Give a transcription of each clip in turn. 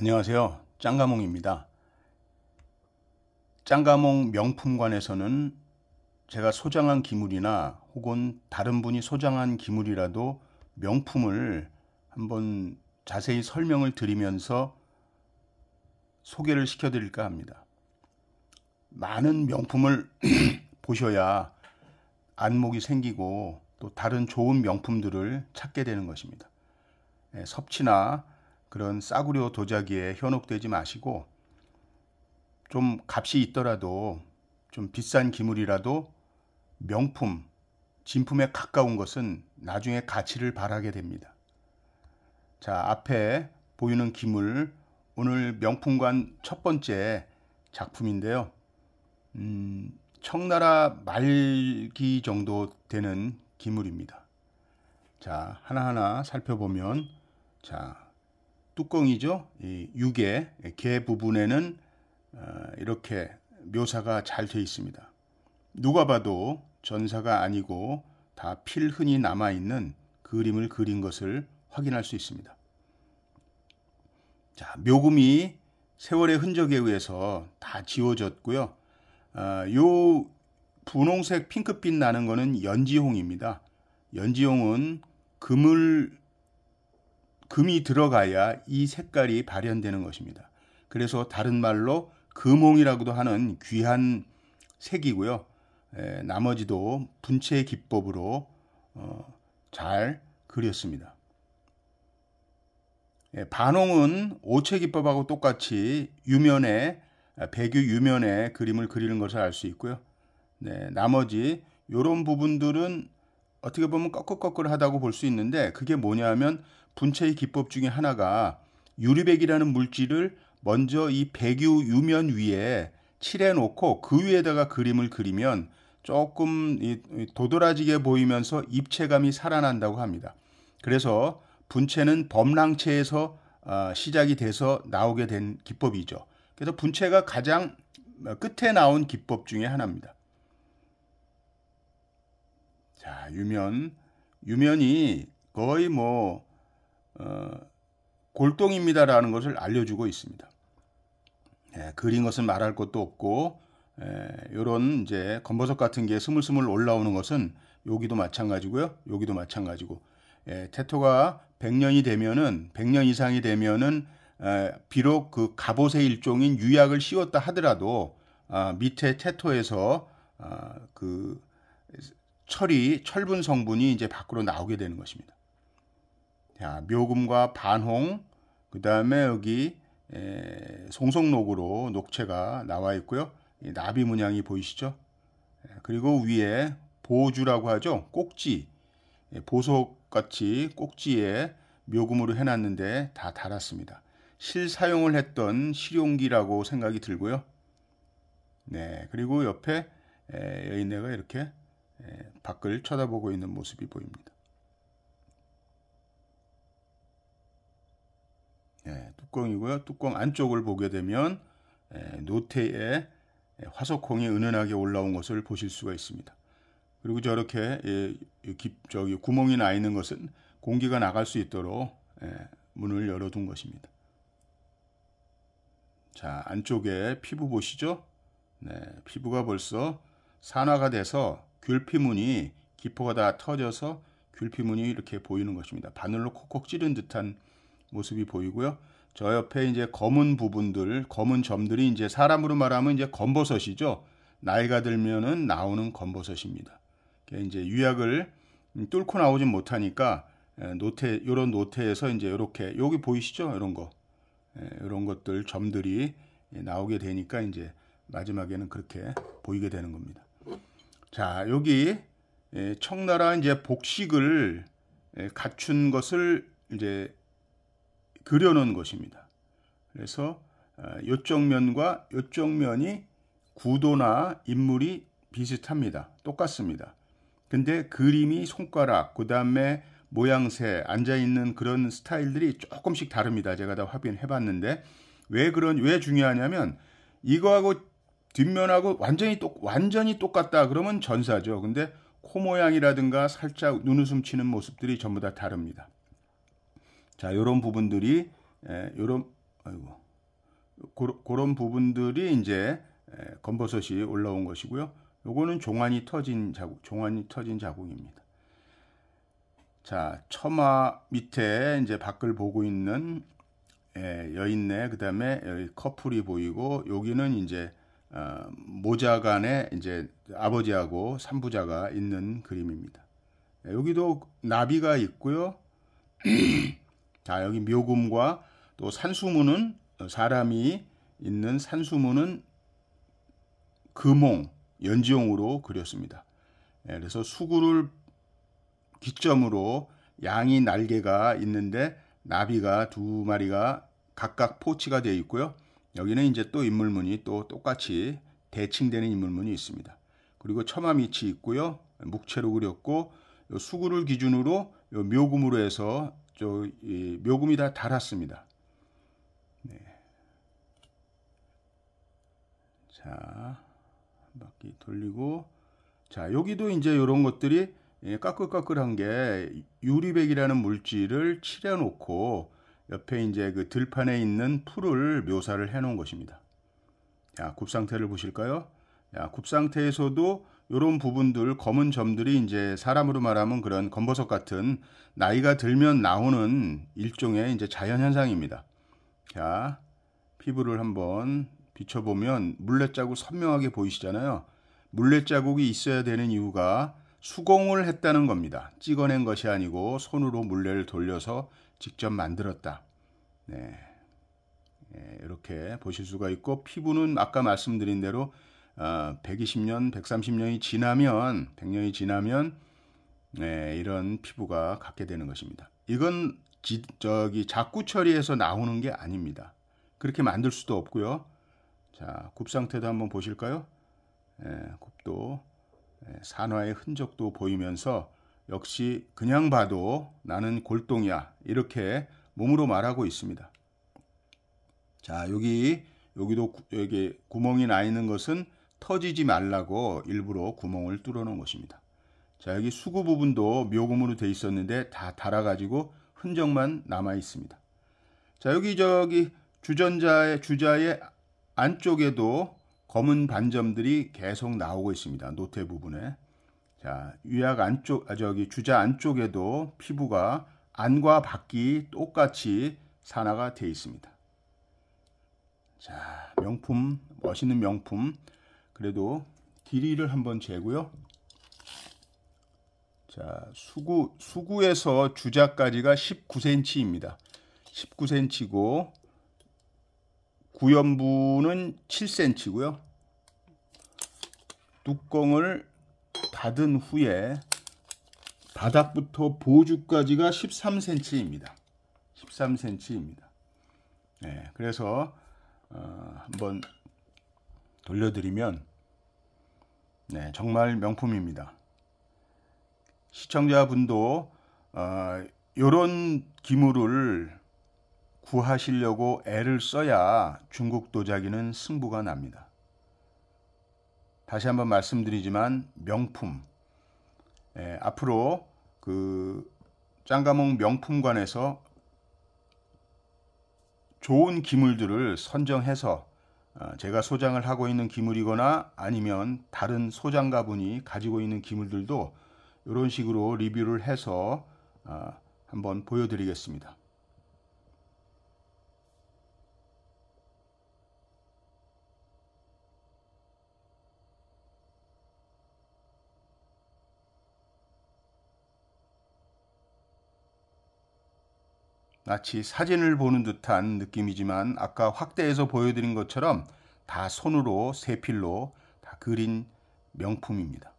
안녕하세요. 짱가몽입니다. 짱가몽 명품관에서는 제가 소장한 기물이나 혹은 다른 분이 소장한 기물이라도 명품을 한번 자세히 설명을 드리면서 소개를 시켜드릴까 합니다. 많은 명품을 보셔야 안목이 생기고 또 다른 좋은 명품들을 찾게 되는 것입니다. 예, 섭취나 그런 싸구려 도자기에 현혹되지 마시고 좀 값이 있더라도 좀 비싼 기물이라도 명품, 진품에 가까운 것은 나중에 가치를 바라게 됩니다. 자, 앞에 보이는 기물, 오늘 명품관 첫 번째 작품인데요. 음, 청나라 말기 정도 되는 기물입니다. 자, 하나하나 살펴보면, 자, 뚜껑이죠. 이 육의 개 부분에는 어, 이렇게 묘사가 잘돼 있습니다. 누가 봐도 전사가 아니고 다 필흔이 남아 있는 그림을 그린 것을 확인할 수 있습니다. 자, 묘금이 세월의 흔적에 의해서 다 지워졌고요. 아, 요 분홍색 핑크빛 나는 거는 연지홍입니다. 연지홍은 금을 금이 들어가야 이 색깔이 발현되는 것입니다. 그래서 다른 말로 금홍이라고도 하는 귀한 색이고요. 에, 나머지도 분체 기법으로 어, 잘 그렸습니다. 예, 반홍은 오체 기법하고 똑같이 유면에 아, 배교 유면에 그림을 그리는 것을 알 수 있고요. 네, 나머지 이런 부분들은 어떻게 보면 꺼끌꺼끌하다고 볼 수 있는데 그게 뭐냐면 분체의 기법 중에 하나가 유리백이라는 물질을 먼저 이 백유 유면 위에 칠해 놓고 그 위에다가 그림을 그리면 조금 도드라지게 보이면서 입체감이 살아난다고 합니다. 그래서 분체는 범랑체에서 아, 시작이 돼서 나오게 된 기법이죠. 그래서 분체가 가장 끝에 나온 기법 중에 하나입니다. 자, 유면. 유면이 거의 뭐 어, 골동입니다라는 것을 알려주고 있습니다. 예, 그린 것은 말할 것도 없고 이런 예, 이제 검버섯 같은 게 스물스물 올라오는 것은 여기도 마찬가지고요. 여기도 마찬가지고 예, 테토가 100년이 되면은 100년 이상이 되면은 에, 어, 비록 그 갑옷의 일종인 유약을 씌웠다 하더라도 아, 밑에 테토에서 아, 그 철이 철분 성분이 이제 밖으로 나오게 되는 것입니다. 자, 묘금과 반홍, 그 다음에 여기 에, 송송록으로 녹채가 나와 있고요. 나비 문양이 보이시죠? 예, 그리고 위에 보주라고 하죠. 꼭지, 예, 보석같이 꼭지에 묘금으로 해놨는데 다 달았습니다. 실사용을 했던 실용기라고 생각이 들고요. 네, 그리고 옆에 여인네가 이렇게 밖을 쳐다보고 있는 모습이 보입니다. 뚜껑이고요. 뚜껑 안쪽을 보게 되면 노태의 화석홍이 은은하게 올라온 것을 보실 수가 있습니다. 그리고 저렇게 예, 저기 구멍이 나 있는 것은 공기가 나갈 수 있도록 문을 열어둔 것입니다. 자 안쪽에 피부 보시죠? 네, 피부가 벌써 산화가 돼서 귤피문이 기포가 다 터져서 귤피문이 이렇게 보이는 것입니다. 바늘로 콕콕 찌른 듯한 모습이 보이고요. 저 옆에 이제 검은 부분들, 검은 점들이 이제 사람으로 말하면 이제 검버섯이죠. 나이가 들면은 나오는 검버섯입니다. 이제 유약을 뚫고 나오진 못하니까 예, 노태 요런 노태에서 이제 요렇게 여기 보이시죠? 요런 거. 이런 예, 것들 점들이 예, 나오게 되니까 이제 마지막에는 그렇게 보이게 되는 겁니다. 자, 여기 청나라 이제 복식을 갖춘 것을 이제 그려놓은 것입니다. 그래서 어, 요쪽 면과 요쪽 면이 구도나 인물이 비슷합니다. 똑같습니다. 근데 그림이 손가락, 그 다음에 모양새, 앉아있는 그런 스타일들이 조금씩 다릅니다. 제가 다 확인해 봤는데. 왜 그런, 왜 중요하냐면, 이거하고 뒷면하고 완전히 똑, 완전히 똑같다. 그러면 전사죠. 근데 코 모양이라든가 살짝 눈웃음 치는 모습들이 전부 다 다릅니다. 자, 요런 부분들이 에, 예, 요런 아이고. 고, 그런 부분들이 이제 에, 예, 검버섯이 올라온 것이고요. 요거는 종환이 터진 자국, 종환이 터진 자국입니다. 자, 처마 밑에 이제 밖을 보고 있는 예, 여인네 그다음에 여기 커플이 보이고 여기는 이제 어, 모자간에 이제 아버지하고 삼부자가 있는 그림입니다. 예, 여기도 나비가 있고요. 자, 여기 묘금과 또 산수문은 어, 사람이 있는 산수문은 금홍, 연지용으로 그렸습니다. 예, 그래서 수구를 기점으로 양이 날개가 있는데 나비가 두 마리가 각각 포치가 되어 있고요. 여기는 이제 또 인물문이 또 똑같이 대칭되는 인물문이 있습니다. 그리고 처마밑이 있고요. 묵채로 그렸고 수구를 기준으로 묘금으로 해서 저 이, 묘금이 다 달았습니다. 네. 자, 바퀴 돌리고 자, 여기도 이제 이런 것들이 예, 까끌까끌한 게 유리백이라는 물질을 칠해 놓고 옆에 이제 그 들판에 있는 풀을 묘사를 해 놓은 것입니다. 야, 굽 상태를 보실까요? 야, 굽 상태에서도 이런 부분들 검은 점들이 이제 사람으로 말하면 그런 검버섯 같은 나이가 들면 나오는 일종의 이제 자연 현상입니다. 자, 피부를 한번 비춰 보면 물레 자국 선명하게 보이시잖아요. 물레 자국이 있어야 되는 이유가 수공을 했다는 겁니다. 찍어낸 것이 아니고 손으로 물레를 돌려서 직접 만들었다. 네. 네 이렇게 보실 수가 있고 피부는 아까 말씀드린 대로 120년, 어, 130년이 지나면 100년이 지나면 네, 이런 피부가 갖게 되는 것입니다. 이건 지, 저기 자꾸 처리해서 나오는 게 아닙니다. 그렇게 만들 수도 없고요. 자, 굽 상태도 한번 보실까요? 예, 굽도 예, 산화의 흔적도 보이면서 역시 그냥 봐도 나는 골동이야 이렇게 몸으로 말하고 있습니다. 자, 여기 여기도 여기 구멍이 나 있는 것은 터지지 말라고 일부러 구멍을 뚫어 놓은 것입니다. 자, 여기 수구 부분도 묘금으로 돼 있었는데 다닳아가지고 흔적만 남아 있습니다. 자, 여기 저기 주전자의 주자의 안쪽에도 검은 반점들이 계속 나오고 있습니다. 노태 부분에. 자, 위약 안쪽, 아, 저기 주자 안쪽에도 피부가 안과 밖이 똑같이 산화가 돼 있습니다. 자, 명품, 멋있는 명품. 그래도 길이를 한번 재고요. 자, 수구, 수구에서 주자까지가 19cm입니다. 19cm고, 구연부는 7cm고요. 뚜껑을 닫은 후에 바닥부터 보주까지가 13cm입니다. 13cm입니다. 네, 그래서 어, 한번 돌려드리면 네, 정말 명품입니다. 시청자분도 이런 어, 기물을 구하시려고 애를 써야 중국 도자기는 승부가 납니다. 다시 한번 말씀드리지만 명품 예, 앞으로 그 짱가몽 명품관에서 좋은 기물들을 선정해서 아, 제가 소장을 하고 있는 기물이거나 아니면 다른 소장가분이 가지고 있는 기물들도 이런 식으로 리뷰를 해서 아, 한번 보여드리겠습니다. 마치 사진을 보는 듯한 느낌이지만 아까 확대해서 보여드린 것처럼 다 손으로 세필로 다 그린 명품입니다.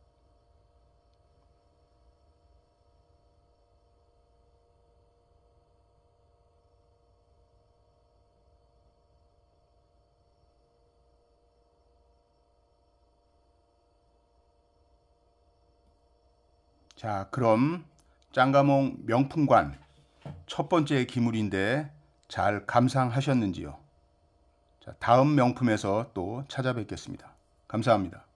자, 그럼 짱가몽 명품관 첫 번째 기물인데 잘 감상하셨는지요? 자, 다음 명품에서 또 찾아뵙겠습니다. 감사합니다.